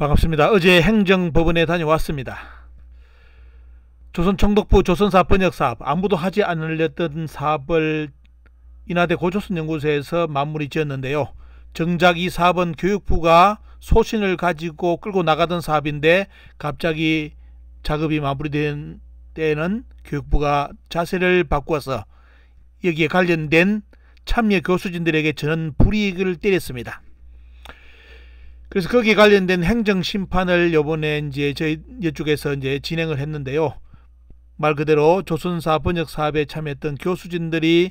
반갑습니다. 어제 행정법원에 다녀왔습니다. 조선총독부 조선사 번역사업 아무도 하지 않으려던 사업을 인하대 고조선연구소에서 마무리 지었는데요. 정작 이 사업은 교육부가 소신을 가지고 끌고 나가던 사업인데 갑자기 작업이 마무리된 때에는 교육부가 자세를 바꾸어서 여기에 관련된 참여 교수진들에게 저는 불이익을 때렸습니다. 그래서 거기에 관련된 행정 심판을 요번에 이제 저희 이쪽에서 이제 진행을 했는데요. 말 그대로 조선사 번역 사업에 참여했던 교수진들이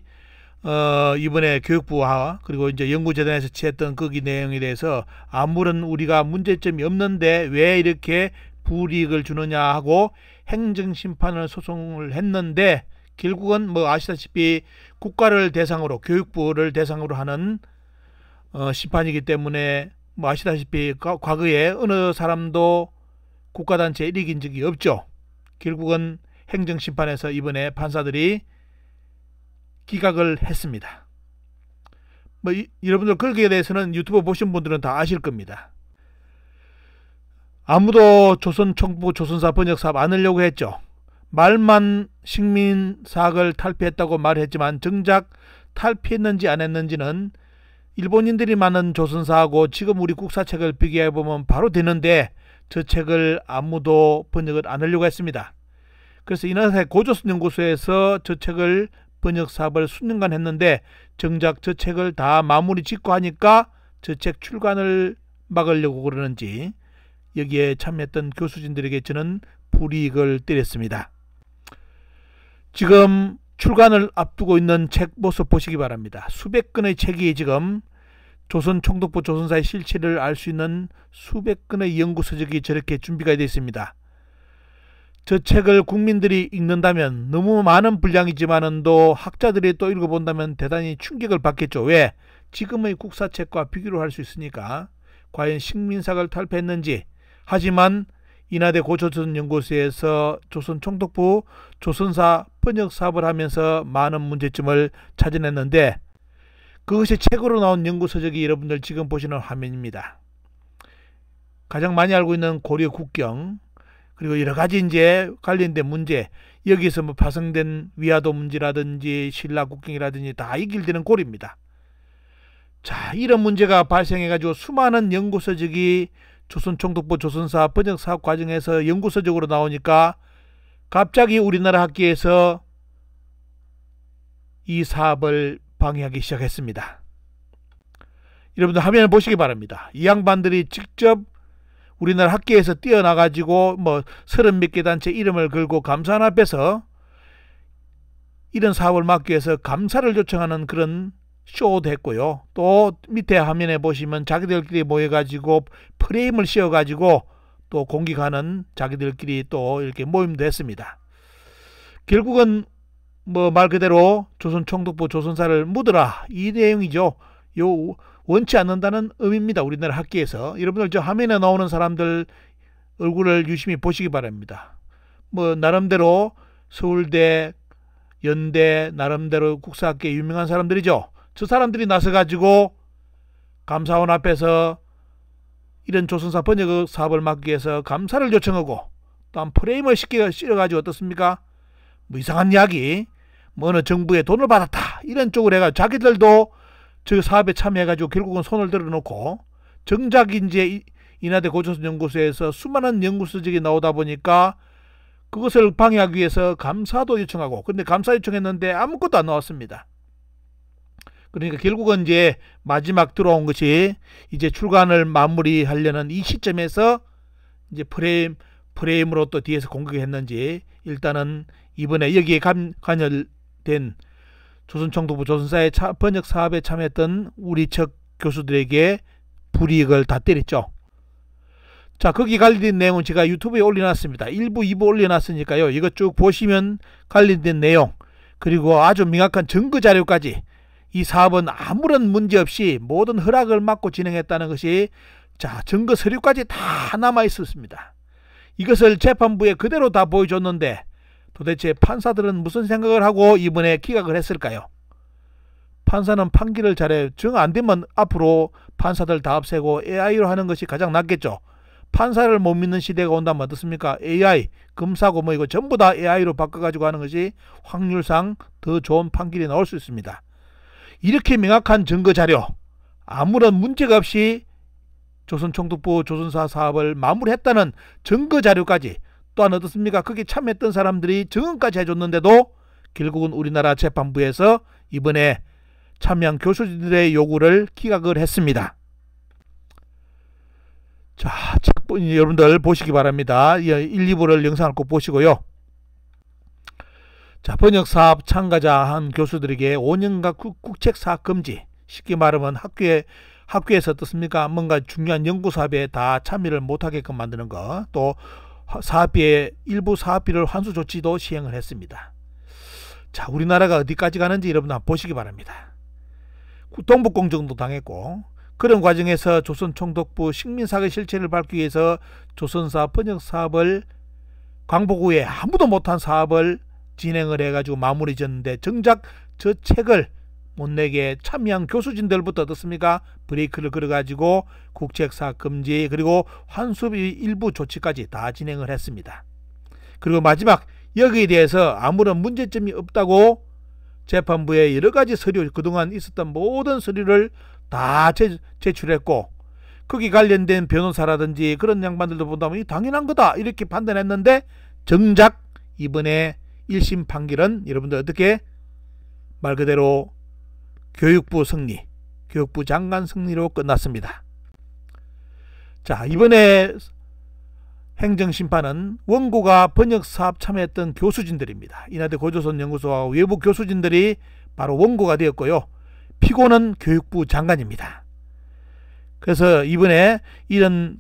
어, 이번에 교육부와 그리고 이제 연구재단에서 취했던 거기 내용에 대해서 아무런 우리가 문제점이 없는데 왜 이렇게 불이익을 주느냐 하고 행정심판을 소송을 했는데 결국은 뭐 아시다시피 국가를 대상으로 교육부를 대상으로 하는 어, 심판이기 때문에 뭐 아시다시피 과거에 어느 사람도 국가단체 에 1위긴 적이 없죠. 결국은 행정심판에서 이번에 판사들이 기각을 했습니다. 뭐 이, 여러분들 거기에 대해서는 유튜브 보신 분들은 다 아실 겁니다. 아무도 조선 총부 조선사 번역 사업 안 하려고 했죠. 말만 식민 사학을 탈피했다고 말했지만 정작 탈피했는지 안 했는지는 일본인들이 많은 조선사하고 지금 우리 국사책을 비교해 보면 바로 되는데 저 책을 아무도 번역을 안 하려고 했습니다. 그래서 이나라의 고조선연구소에서 저 책을 번역 사업을 수년간 했는데 정작 저 책을 다 마무리 짓고 하니까 저 책 출간을 막으려고 그러는지 여기에 참여했던 교수진들에게 저는 불이익을 때렸습니다. 지금 출간을 앞두고 있는 책 모습 보시기 바랍니다. 수백 건의 책이 지금 조선 총독부 조선사의 실체를 알 수 있는 수백 건의 연구서적이 저렇게 준비가 되어 있습니다. 저 책을 국민들이 읽는다면 너무 많은 분량이지만은 또 학자들이 또 읽어본다면 대단히 충격을 받겠죠. 왜? 지금의 국사책과 비교를 할 수 있으니까 과연 식민사를 탈피했는지 하지만 이나대 고조선연구소에서 조선 총독부 조선사 번역 사업을 하면서 많은 문제점을 찾아냈는데 그것이 책으로 나온 연구서적이 여러분들 지금 보시는 화면입니다. 가장 많이 알고 있는 고려 국경 그리고 여러 가지 이제 관련된 문제 여기서 뭐 파생된 위화도 문제라든지 신라 국경이라든지 다 이길되는 꼴입니다. 자 이런 문제가 발생해가지고 수많은 연구서적이 조선총독부 조선사 번역사업 과정에서 연구서적으로 나오니까 갑자기 우리나라 학계에서 이 사업을 방해하기 시작했습니다. 여러분들 화면을 보시기 바랍니다. 이 양반들이 직접 우리나라 학계에서 뛰어나가지고 뭐 서른 몇 개 단체 이름을 걸고 감사한 앞에서 이런 사업을 막기 위해서 감사를 요청하는 그런 쇼도 했고요. 또 밑에 화면에 보시면 자기들끼리 모여가지고 프레임을 씌워가지고 또 공격하는 자기들끼리 또 이렇게 모임도 했습니다. 결국은 뭐말 그대로 조선 총독부 조선사를 묻으라 이 내용이죠. 요 원치 않는다는 의미입니다. 우리나라 학계에서 여러분들 저 화면에 나오는 사람들 얼굴을 유심히 보시기 바랍니다. 뭐 나름대로 서울대, 연대 나름대로 국사학계 유명한 사람들이죠. 저 사람들이 나서 가지고 감사원 앞에서 이런 조선사 번역 사업을 막기 위해서 감사를 요청하고 또 한 프레임을 쉽게 실어가지고 어떻습니까? 뭐 이상한 이야기 뭐 어느 정부의 돈을 받았다 이런 쪽으로 해가 자기들도 저 사업에 참여해가지고 결국은 손을 들어놓고 정작 이제 이나대 고초선 연구소에서 수많은 연구수적이 나오다 보니까 그것을 방해하기 위해서 감사도 요청하고 근데 감사 요청했는데 아무것도 안 나왔습니다. 그러니까 결국은 이제 마지막 들어온 것이 이제 출간을 마무리하려는 이 시점에서 이제 프레임 프레임으로 또 뒤에서 공격했는지 일단은 이번에 여기에 간, 간열 된조선청도부 조선사의 차, 번역 사업에 참여했던 우리 측 교수들에게 불이익을 다 때렸죠. 자 거기 관련된 내용은 제가 유튜브에 올려놨습니다. 일부이부 올려놨으니까요. 이것 쭉 보시면 관련된 내용 그리고 아주 명확한 증거 자료까지 이 사업은 아무런 문제 없이 모든 허락을 맡고 진행했다는 것이 자 증거 서류까지 다 남아 있었습니다. 이것을 재판부에 그대로 다 보여줬는데 도대체 판사들은 무슨 생각을 하고 이번에 기각을 했을까요? 판사는 판기를 잘해 증안 되면 앞으로 판사들 다 없애고 AI로 하는 것이 가장 낫겠죠. 판사를 못 믿는 시대가 온다면 어떻습니까? AI, 검사고뭐 이거 전부 다 AI로 바꿔가지고 하는 것이 확률상 더 좋은 판결이 나올 수 있습니다. 이렇게 명확한 증거 자료, 아무런 문제가 없이 조선총독부 조선사 사업을 마무리했다는 증거 자료까지 또한 어떻습니까? 그게 참여했던 사람들이 증언까지 해줬는데도 결국은 우리나라 재판부에서 이번에 참여한 교수들의 요구를 기각을 했습니다. 자, 책본 여러분들 보시기 바랍니다. 1, 2부를 영상을 꼭 보시고요. 자, 번역사업 참가자 한 교수들에게 5년간 국책사학 금지, 쉽게 말하면 학교에 학교에서 어떻습니까? 뭔가 중요한 연구사업에 다 참여를 못하게끔 만드는 거, 또 사업비의 일부 사업비를 환수 조치도 시행을 했습니다. 자, 우리나라가 어디까지 가는지 여러분 한번 보시기 바랍니다. 동북공정도 당했고 그런 과정에서 조선총독부 식민사의 실체를 밝기 위해서 조선사 번역사업을 광복 후에 아무도 못한 사업을 진행을 해가지고 마무리 지는데 정작 저 책을 못내게 참여한 교수진들부터 어떻습니까? 브레이크를 걸어가지고 국책사 금지 그리고 환수비 일부 조치까지 다 진행을 했습니다. 그리고 마지막 여기에 대해서 아무런 문제점이 없다고 재판부에 여러 가지 서류 그동안 있었던 모든 서류를 다 제출했고 거기 관련된 변호사라든지 그런 양반들도 보다 보 당연한 거다 이렇게 판단했는데 정작 이번에 1심 판결은 여러분들 어떻게 말 그대로 교육부 승리, 교육부 장관 승리로 끝났습니다. 자, 이번에 행정심판은 원고가 번역사업 참여했던 교수진들입니다. 이나대 고조선연구소와 외부 교수진들이 바로 원고가 되었고요. 피고는 교육부 장관입니다. 그래서 이번에 이런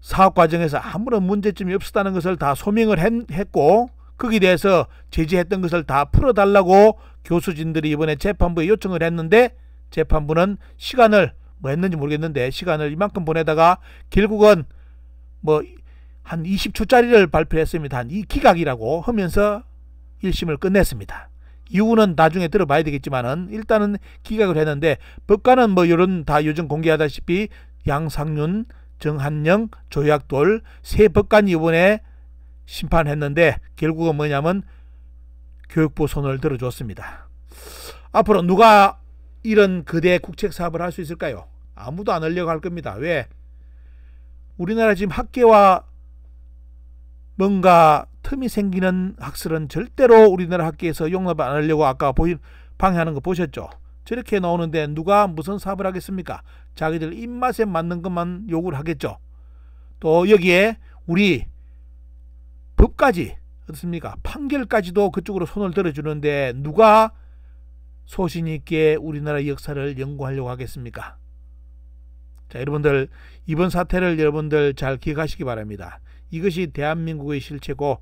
사업 과정에서 아무런 문제점이 없었다는 것을 다 소명을 했고 거기에 대해서 제지했던 것을 다 풀어달라고 교수진들이 이번에 재판부에 요청을 했는데 재판부는 시간을 뭐 했는지 모르겠는데 시간을 이만큼 보내다가 결국은 뭐 한 20초짜리를 발표했습니다. 한이 기각이라고 하면서 1심을 끝냈습니다. 이유는 나중에 들어봐야 되겠지만은 일단은 기각을 했는데 법관은 뭐 이런 다 요즘 공개하다시피 양상윤, 정한영, 조약돌 세 법관이 이번에 심판했는데 결국은 뭐냐면 교육부 손을 들어줬습니다. 앞으로 누가 이런 그대 국책 사업을 할 수 있을까요? 아무도 안 하려고 할 겁니다. 왜? 우리나라 지금 학계와 뭔가 틈이 생기는 학설은 절대로 우리나라 학계에서 용납 안 하려고 아까 방해하는 거 보셨죠? 저렇게 나오는데 누가 무슨 사업을 하겠습니까? 자기들 입맛에 맞는 것만 요구를 하겠죠. 또 여기에 우리 법까지 어떻습니까? 판결까지도 그쪽으로 손을 들어주는데 누가 소신 있게 우리나라 역사를 연구하려고 하겠습니까? 자, 여러분들 이번 사태를 여러분들 잘 기억하시기 바랍니다. 이것이 대한민국의 실체고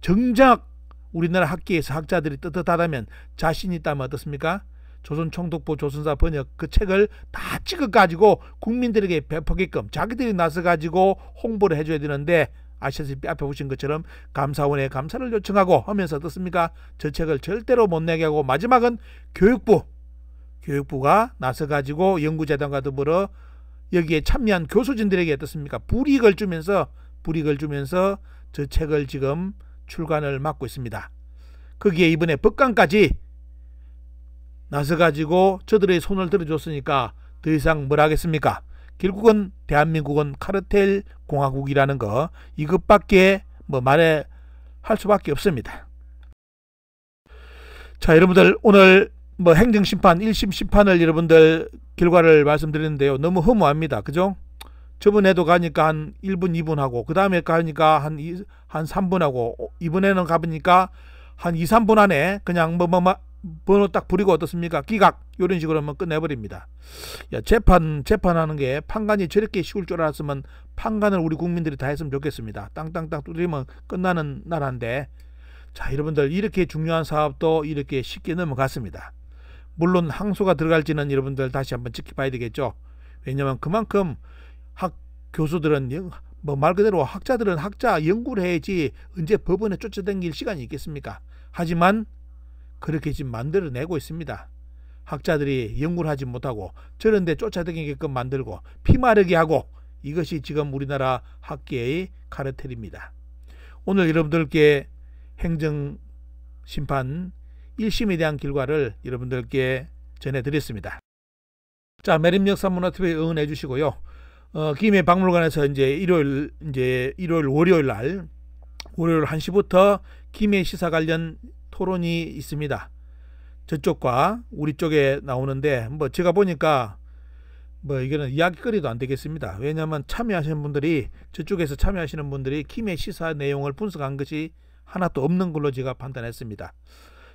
정작 우리나라 학계에서 학자들이 떳떳하다면 자신 있다면 어떻습니까? 조선 총독부 조선사 번역 그 책을 다 찍어 가지고 국민들에게 배포게끔 자기들이 나서 가지고 홍보를 해줘야 되는데 아시다시피 앞에 보신 것처럼 감사원에 감사를 요청하고 하면서 어떻습니까? 저 책을 절대로 못 내게 하고 마지막은 교육부 교육부가 나서가지고 연구재단과 더불어 여기에 참여한 교수진들에게 어떻습니까? 불이익을 주면서 불이익을 주면서 저 책을 지금 출간을 막고 있습니다. 거기에 이번에 법관까지 나서가지고 저들의 손을 들어줬으니까 더 이상 뭘 하겠습니까? 결국은 대한민국은 카르텔 공화국이라는 거 이것밖에 뭐 말해 할 수밖에 없습니다. 자 여러분들 오늘 뭐 행정심판 1심 심판을 여러분들 결과를 말씀드리는데요. 너무 허무합니다. 그죠? 저번에도 가니까 한 1분 2분 하고 그 다음에 가니까 한, 한 3분 하고 어, 이번에는 가보니까 한 2, 3분 안에 그냥 뭐뭐 뭐, 뭐, 뭐 번호 딱 부리고 어떻습니까? 기각 이런 식으로 하면 끝내버립니다. 야, 재판 재판하는 게 판관이 저렇게 쉬울 줄 알았으면 판관을 우리 국민들이 다 했으면 좋겠습니다. 땅땅땅 뚫리면 끝나는 나라인데 자 여러분들 이렇게 중요한 사업도 이렇게 쉽게 넘어갔습니다. 물론 항소가 들어갈지는 여러분들 다시 한번 지켜봐야 되겠죠. 왜냐하면 그만큼 학 교수들은 뭐 말 그대로 학자들은 학자 연구를 해야지 언제 법원에 쫓아다닐 시간이 있겠습니까? 하지만 그렇게 지금 만들어내고 있습니다. 학자들이 연구를 하지 못하고 저런 데 쫓아다니게끔 만들고 피마르게 하고 이것이 지금 우리나라 학계의 카르텔입니다. 오늘 여러분들께 행정심판 1심에 대한 결과를 여러분들께 전해드렸습니다. 자, 매립역사문화TV에 응원해 주시고요. 어, 김해 박물관에서 이제 일요일, 이제 일요일, 월요일 날, 월요일 1시부터 김해 시사 관련 토론이 있습니다. 저쪽과 우리 쪽에 나오는데 뭐 제가 보니까 뭐 이거는 이야기거리도 안 되겠습니다. 왜냐하면 참여하시는 분들이 저쪽에서 참여하시는 분들이 김의 시사 내용을 분석한 것이 하나도 없는 걸로 제가 판단했습니다.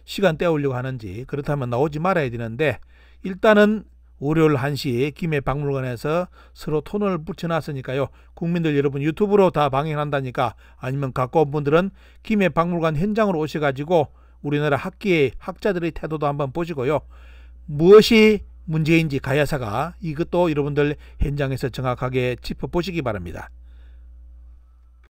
시간 때우려고 하는지 그렇다면 나오지 말아야 되는데 일단은 월요일 1시 김해 박물관에서 서로 톤을 붙여놨으니까요. 국민들 여러분 유튜브로 다 방영한다니까 아니면 가까운 분들은 김해 박물관 현장으로 오셔가지고 우리나라 학계의 학자들의 태도도 한번 보시고요. 무엇이 문제인지 가야사가 이것도 여러분들 현장에서 정확하게 짚어보시기 바랍니다.